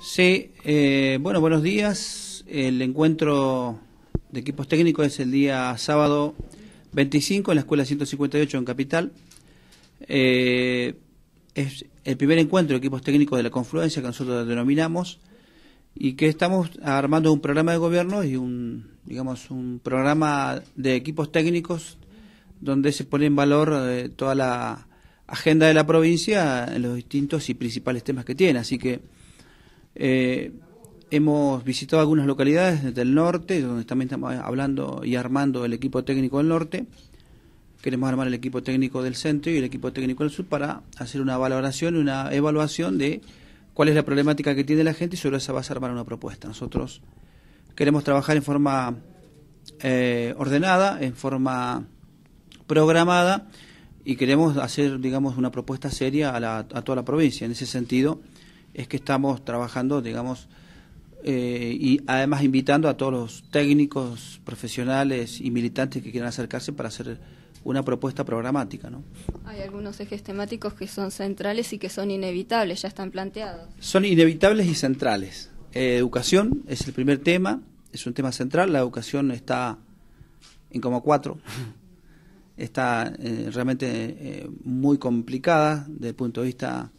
Sí, eh, bueno, buenos días. El encuentro de equipos técnicos es el día sábado 25 en la Escuela 158 en Capital. Eh, es el primer encuentro de equipos técnicos de la confluencia que nosotros denominamos y que estamos armando un programa de gobierno y un, digamos, un programa de equipos técnicos donde se pone en valor eh, toda la agenda de la provincia en los distintos y principales temas que tiene. Así que eh, hemos visitado algunas localidades desde el norte, donde también estamos hablando y armando el equipo técnico del norte. Queremos armar el equipo técnico del centro y el equipo técnico del sur para hacer una valoración y una evaluación de cuál es la problemática que tiene la gente y sobre esa base armar una propuesta. Nosotros queremos trabajar en forma eh, ordenada, en forma programada y queremos hacer, digamos, una propuesta seria a, a toda la provincia. En ese sentido, es que estamos trabajando, digamos, eh, y además invitando a todos los técnicos, profesionales y militantes que quieran acercarse para hacer una propuesta programática. ¿no? Hay algunos ejes temáticos que son centrales y que son inevitables, ya están planteados. Son inevitables y centrales. Eh, educación es el primer tema, es un tema central, la educación está en como cuatro, está eh, realmente muy complicada desde el punto de vista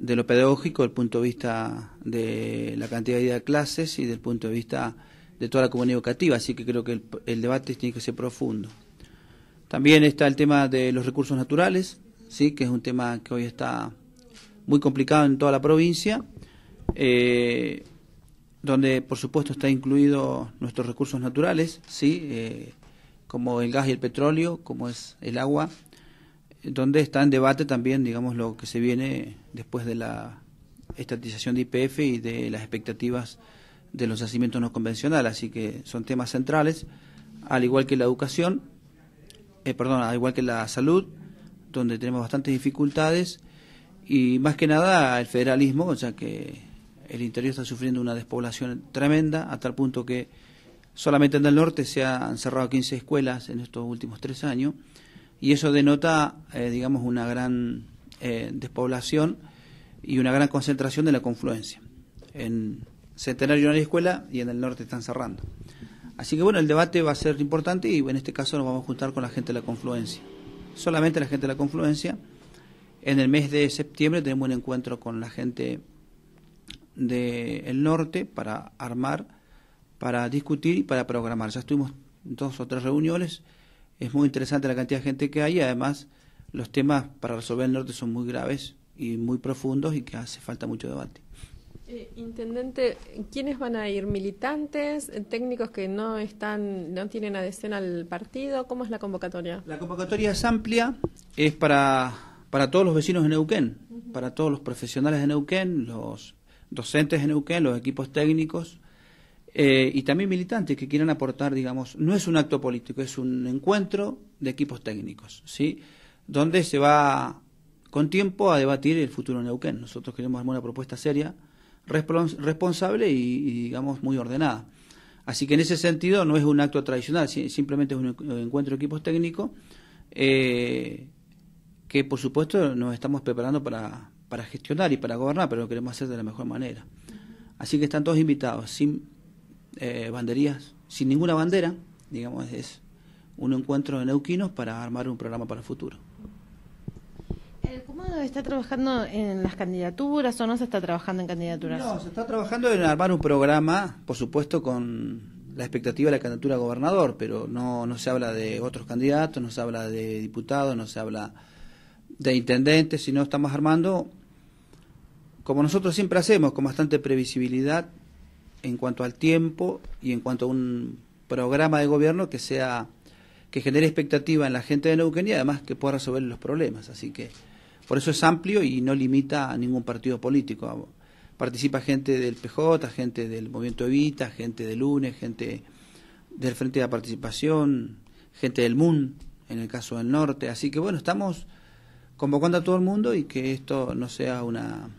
de lo pedagógico, del punto de vista de la cantidad de clases y del punto de vista de toda la comunidad educativa, así que creo que el, debate tiene que ser profundo. También está el tema de los recursos naturales, sí, que es un tema que hoy está muy complicado en toda la provincia, eh, donde por supuesto está incluido nuestros recursos naturales, sí, eh, como el gas y el petróleo, como es el agua, donde está en debate también, digamos, lo que se viene después de la estatización de IPF y de las expectativas de los yacimientos no convencionales. Así que son temas centrales, al igual que la educación, eh, perdón, al igual que la salud, donde tenemos bastantes dificultades, y más que nada el federalismo, o sea que el interior está sufriendo una despoblación tremenda, a tal punto que solamente en el norte se han cerrado 15 escuelas en estos últimos tres años y eso denota, eh, digamos, una gran eh, despoblación y una gran concentración de la confluencia. En Centenario no la escuela y en el norte están cerrando. Así que bueno, el debate va a ser importante y en este caso nos vamos a juntar con la gente de la confluencia. Solamente la gente de la confluencia. En el mes de septiembre tenemos un encuentro con la gente del norte para armar, para discutir y para programar. Ya estuvimos dos o tres reuniones es muy interesante la cantidad de gente que hay. Además, los temas para resolver el norte son muy graves y muy profundos y que hace falta mucho debate. Eh, intendente, ¿quiénes van a ir? ¿Militantes? ¿Técnicos que no están, no tienen adhesión al partido? ¿Cómo es la convocatoria? La convocatoria es amplia, es para, para todos los vecinos de Neuquén, para todos los profesionales de Neuquén, los docentes de Neuquén, los equipos técnicos, eh, y también militantes que quieran aportar, digamos, no es un acto político, es un encuentro de equipos técnicos, ¿sí? Donde se va con tiempo a debatir el futuro Neuquén. Nosotros queremos armar una propuesta seria, responsable y, digamos, muy ordenada. Así que en ese sentido no es un acto tradicional, simplemente es un encuentro de equipos técnicos eh, que, por supuesto, nos estamos preparando para, para gestionar y para gobernar, pero lo queremos hacer de la mejor manera. Así que están todos invitados, sin eh, banderías sin ninguna bandera, digamos, es un encuentro de neuquinos para armar un programa para el futuro. Eh, ¿Cómo está trabajando en las candidaturas o no se está trabajando en candidaturas? No, se está trabajando en armar un programa, por supuesto, con la expectativa de la candidatura a gobernador, pero no, no se habla de otros candidatos, no se habla de diputados, no se habla de intendentes, sino estamos armando, como nosotros siempre hacemos, con bastante previsibilidad, en cuanto al tiempo y en cuanto a un programa de gobierno que sea que genere expectativa en la gente de Neuquén y además que pueda resolver los problemas. Así que por eso es amplio y no limita a ningún partido político. Participa gente del PJ, gente del Movimiento Evita, gente del lunes gente del Frente de la Participación, gente del MUN, en el caso del norte. Así que bueno, estamos convocando a todo el mundo y que esto no sea una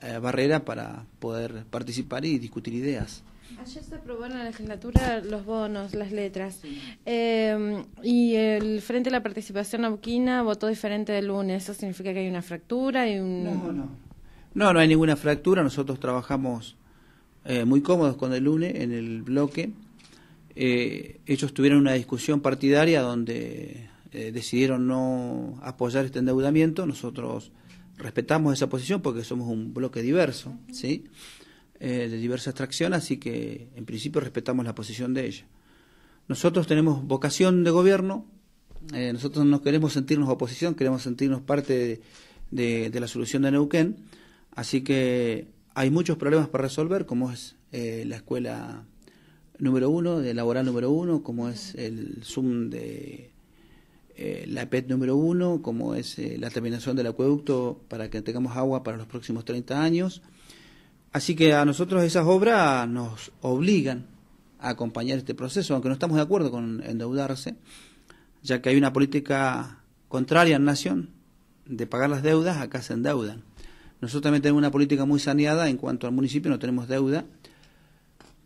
eh, barrera para poder participar y discutir ideas. Ayer ah, se aprobaron en la legislatura los bonos, las letras. Em, y el Frente de la Participación Nauquina votó diferente del lunes. ¿Eso significa que hay una fractura? No, no. hay ninguna fractura. Nosotros trabajamos eh, muy cómodos con el lunes en el bloque. Eh, ellos tuvieron una discusión partidaria donde decidieron no apoyar este endeudamiento. Nosotros respetamos esa posición porque somos un bloque diverso, ¿sí? Eh, de diversas extracción, así que en principio respetamos la posición de ella. Nosotros tenemos vocación de gobierno, eh, nosotros no queremos sentirnos oposición, queremos sentirnos parte de, la solución de Neuquén, así que hay muchos problemas para resolver, como es eh, la escuela número uno, de laboral número uno, como es el Zoom de eh, la PET número uno, como es eh, la terminación del acueducto para que tengamos agua para los próximos 30 años. Así que a nosotros esas obras nos obligan a acompañar este proceso, aunque no estamos de acuerdo con endeudarse, ya que hay una política contraria en Nación de pagar las deudas, acá se endeudan. Nosotros también tenemos una política muy saneada en cuanto al municipio, no tenemos deuda.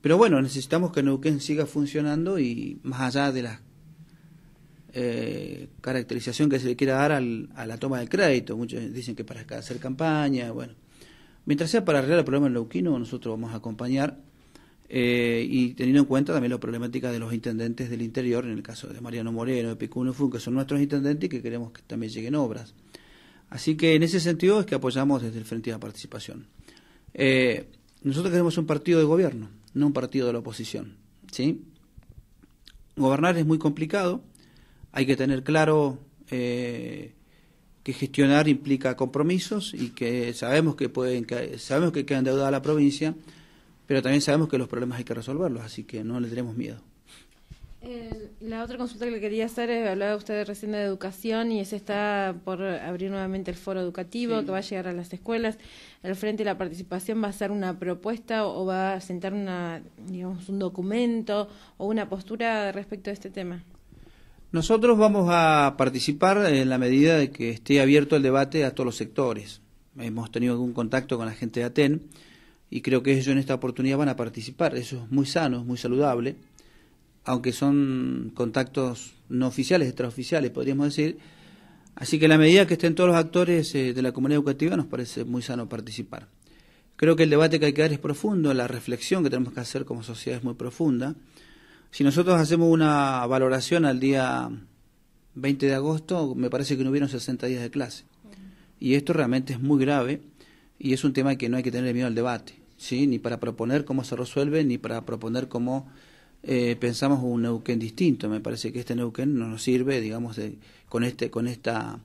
Pero bueno, necesitamos que Neuquén siga funcionando y más allá de las eh, caracterización que se le quiera dar a la toma del crédito. Muchos dicen que para hacer campaña, bueno. Mientras sea para arreglar el problema En Leuquino, nosotros vamos a acompañar eh, y teniendo en cuenta también la problemática de los intendentes del interior, en el caso de Mariano Moreno, de Picuno Fun, que son nuestros intendentes y que queremos que también lleguen obras. Así que en ese sentido es que apoyamos desde el Frente de la Participación. Eh, nosotros queremos un partido de gobierno, no un partido de la oposición. ¿sí? Gobernar es muy complicado hay que tener claro eh, que gestionar implica compromisos y que sabemos que pueden sabemos que queda endeudada la provincia, pero también sabemos que los problemas hay que resolverlos, así que no le tenemos miedo. Eh, la otra consulta que le quería hacer, es, hablaba usted recién de educación y ese está por abrir nuevamente el foro educativo que va a llegar a las escuelas. Al frente de la participación va a ser una propuesta o va a sentar un documento o una postura respecto a este tema. Nosotros vamos a participar en la medida de que esté abierto el debate a todos los sectores. Hemos tenido algún contacto con la gente de ATEN y creo que ellos en esta oportunidad van a participar. Eso es muy sano, es muy saludable, aunque son contactos no oficiales, extraoficiales, podríamos decir. Así que en la medida que estén todos los actores eh, de la comunidad educativa nos parece muy sano participar. Creo que el debate que hay que dar es profundo, la reflexión que tenemos que hacer como sociedad es muy profunda. Si nosotros hacemos una valoración al día 20 de agosto, me parece que no hubieron 60 días de clase. Y esto realmente es muy grave y es un tema que no hay que tener miedo al debate, ¿sí? ni para proponer cómo se resuelve, ni para proponer cómo eh, pensamos un Neuquén distinto. Me parece que este Neuquén no nos sirve, digamos, con, este, con, esta,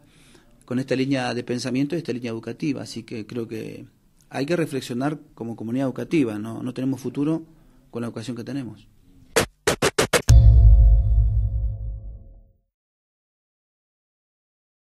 con esta línea de pensamiento y esta línea educativa. Así que creo que hay que reflexionar como comunidad educativa, no, no tenemos futuro con la educación que tenemos.